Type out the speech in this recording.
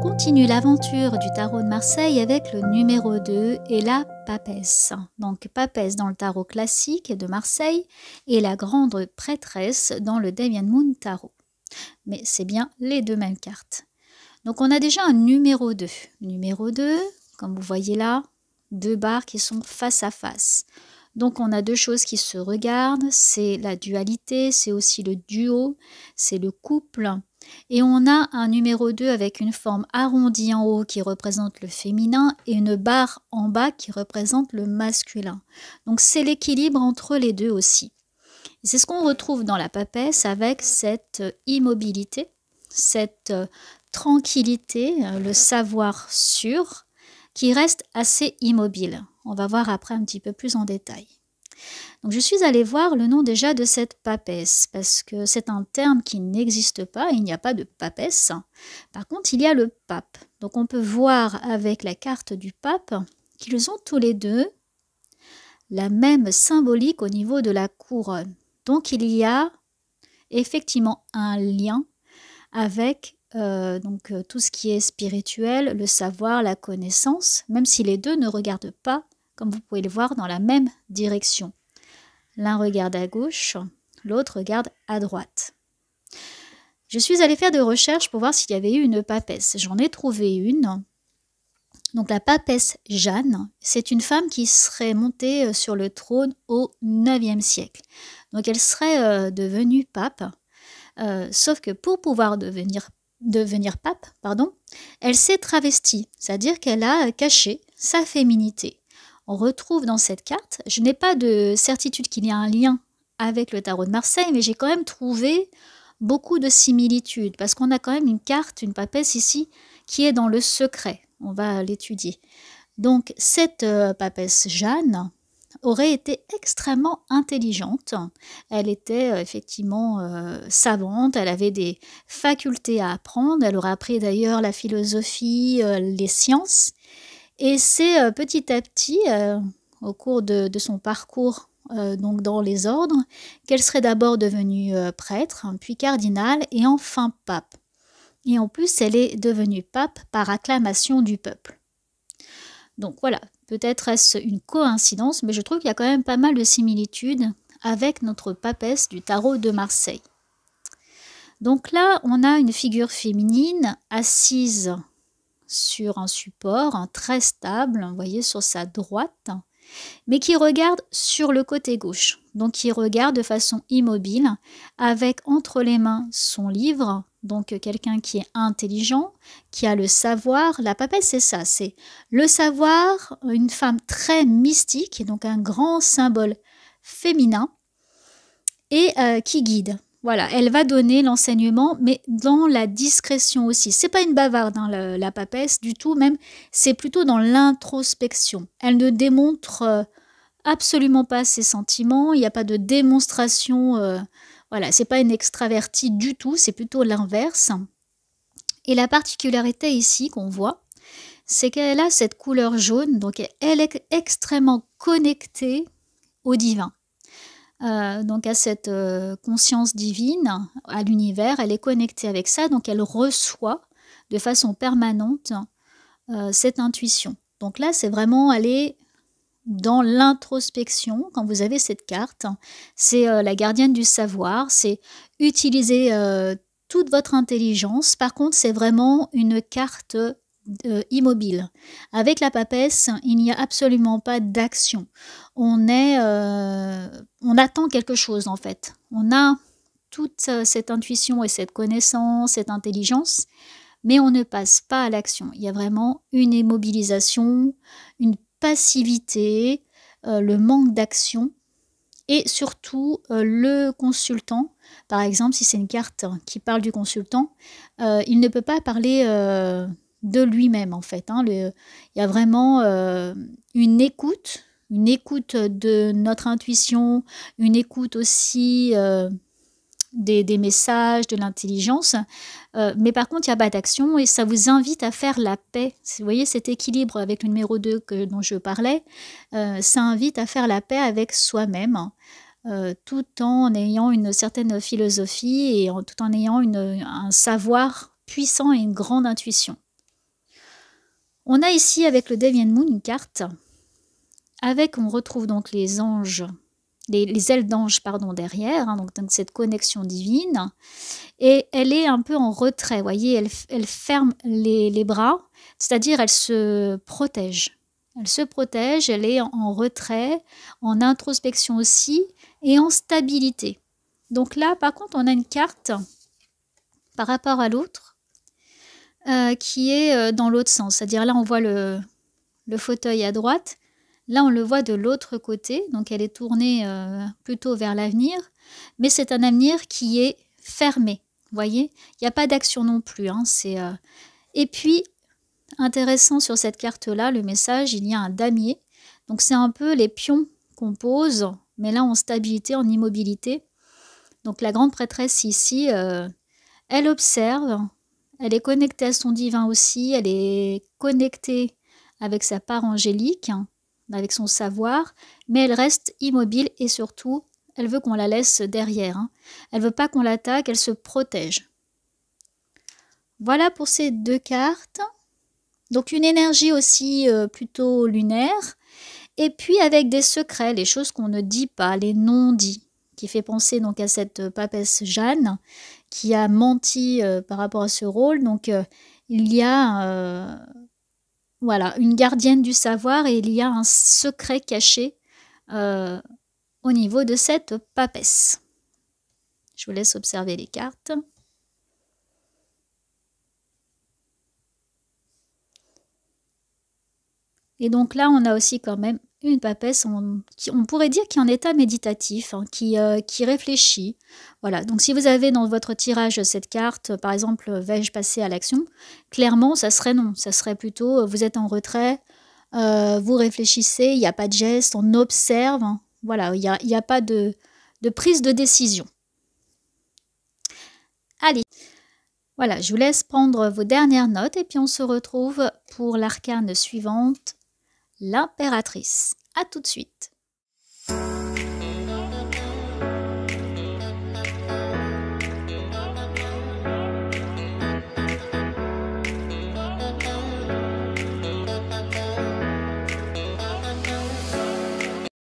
continue l'aventure du tarot de Marseille avec le numéro 2 et la papesse. Donc papesse dans le tarot classique de Marseille et la grande prêtresse dans le Damien Moon tarot. Mais c'est bien les deux mêmes cartes. Donc on a déjà un numéro 2. Numéro 2, comme vous voyez là, deux barres qui sont face à face. Donc on a deux choses qui se regardent, c'est la dualité, c'est aussi le duo, c'est le couple. Et on a un numéro 2 avec une forme arrondie en haut qui représente le féminin et une barre en bas qui représente le masculin. Donc c'est l'équilibre entre les deux aussi. C'est ce qu'on retrouve dans la papesse avec cette immobilité, cette tranquillité, le savoir sûr qui reste assez immobile. On va voir après un petit peu plus en détail. Donc je suis allée voir le nom déjà de cette papesse, parce que c'est un terme qui n'existe pas, il n'y a pas de papesse. Par contre, il y a le pape. Donc on peut voir avec la carte du pape qu'ils ont tous les deux la même symbolique au niveau de la couronne. Donc il y a effectivement un lien avec euh, donc euh, tout ce qui est spirituel, le savoir, la connaissance, même si les deux ne regardent pas, comme vous pouvez le voir, dans la même direction. L'un regarde à gauche, l'autre regarde à droite. Je suis allée faire des recherches pour voir s'il y avait eu une papesse. J'en ai trouvé une. Donc la papesse Jeanne, c'est une femme qui serait montée euh, sur le trône au IXe siècle. Donc elle serait euh, devenue pape. Euh, sauf que pour pouvoir devenir, devenir pape, pardon, elle s'est travestie, c'est-à-dire qu'elle a caché sa féminité on retrouve dans cette carte, je n'ai pas de certitude qu'il y ait un lien avec le tarot de Marseille, mais j'ai quand même trouvé beaucoup de similitudes, parce qu'on a quand même une carte, une papesse ici, qui est dans le secret. On va l'étudier. Donc cette euh, papesse Jeanne aurait été extrêmement intelligente. Elle était euh, effectivement euh, savante, elle avait des facultés à apprendre, elle aurait appris d'ailleurs la philosophie, les sciences, et c'est euh, petit à petit, euh, au cours de, son parcours euh, donc dans les ordres, qu'elle serait d'abord devenue prêtre, puis cardinal et enfin pape. Et en plus, elle est devenue pape par acclamation du peuple. Donc voilà, peut-être est-ce une coïncidence, mais je trouve qu'il y a quand même pas mal de similitudes avec notre papesse du tarot de Marseille. Donc là, on a une figure féminine assise sur un support très stable, vous voyez, sur sa droite, mais qui regarde sur le côté gauche. Donc qui regarde de façon immobile, avec entre les mains son livre, donc quelqu'un qui est intelligent, qui a le savoir. La papesse, c'est ça, c'est le savoir, une femme très mystique, donc un grand symbole féminin, et euh, qui guide. Voilà, elle va donner l'enseignement, mais dans la discrétion aussi. C'est pas une bavarde, dans hein, la, papesse, du tout, même, c'est plutôt dans l'introspection. Elle ne démontre euh, absolument pas ses sentiments, il n'y a pas de démonstration, euh, voilà, c'est pas une extravertie du tout, c'est plutôt l'inverse. Et la particularité ici qu'on voit, c'est qu'elle a cette couleur jaune, donc elle est extrêmement connectée au divin. Euh, donc à cette euh, conscience divine, à l'univers, elle est connectée avec ça, donc elle reçoit de façon permanente euh, cette intuition. Donc là, c'est vraiment aller dans l'introspection, quand vous avez cette carte, c'est la gardienne du savoir, c'est utiliser toute votre intelligence. Par contre, c'est vraiment une carte euh, immobile. Avec la papesse, il n'y a absolument pas d'action. On est, euh, on attend quelque chose en fait. On a toute euh, cette intuition et cette connaissance, cette intelligence, mais on ne passe pas à l'action. Il y a vraiment une immobilisation, une passivité, le manque d'action et surtout le consultant. Par exemple, si c'est une carte qui parle du consultant, il ne peut pas parler de lui-même en fait. Hein. Le, il y a vraiment euh, une écoute, une écoute de notre intuition, une écoute aussi euh, des, messages, de l'intelligence. Euh, mais par contre, il n'y a pas d'action et ça vous invite à faire la paix. Vous voyez cet équilibre avec le numéro 2 dont je parlais, ça invite à faire la paix avec soi-même. Hein, tout en ayant une certaine philosophie et tout en ayant un savoir puissant et une grande intuition. On a ici avec le Devian Moon une carte. Avec, on retrouve donc les anges, les, ailes d'anges, pardon, derrière, hein, donc, cette connexion divine. Et elle est un peu en retrait, vous voyez, elle, ferme les, bras, c'est-à-dire elle se protège. Elle se protège, elle est en retrait, en introspection aussi, et en stabilité. Donc là, par contre, on a une carte par rapport à l'autre euh, qui est euh, dans l'autre sens. C'est-à-dire là, on voit le, fauteuil à droite. Là, on le voit de l'autre côté. Donc, elle est tournée euh, plutôt vers l'avenir. Mais c'est un avenir qui est fermé. Vous voyez Il n'y a pas d'action non plus. Hein. Et puis, intéressant sur cette carte-là, le message, il y a un damier. Donc, c'est un peu les pions qu'on pose, mais là en stabilité, en immobilité. Donc, la grande prêtresse ici, elle observe, elle est connectée à son divin aussi, elle est connectée avec sa part angélique, avec son savoir, mais elle reste immobile et surtout, elle veut qu'on la laisse derrière. Hein. Elle veut pas qu'on l'attaque, elle se protège. Voilà pour ces deux cartes. Donc une énergie aussi euh, plutôt lunaire. Et puis avec des secrets, les choses qu'on ne dit pas, les non-dits qui fait penser donc à cette euh, papesse Jeanne qui a menti euh, par rapport à ce rôle. Donc euh, il y a voilà une gardienne du savoir et il y a un secret caché au niveau de cette papesse. Je vous laisse observer les cartes. Et donc là, on a aussi quand même une papesse, on, pourrait dire y est en état méditatif, hein, euh, qui, réfléchit. Voilà, donc si vous avez dans votre tirage cette carte, par exemple, vais-je passer à l'action Clairement, ça serait non. Ça serait plutôt, euh, vous êtes en retrait, euh, vous réfléchissez, il n'y a pas de geste, on observe. Hein. voilà, il n'y a, pas de, de prise de décision. Allez, voilà, je vous laisse prendre vos dernières notes et puis on se retrouve pour l'arcane suivante l'impératrice. À tout de suite.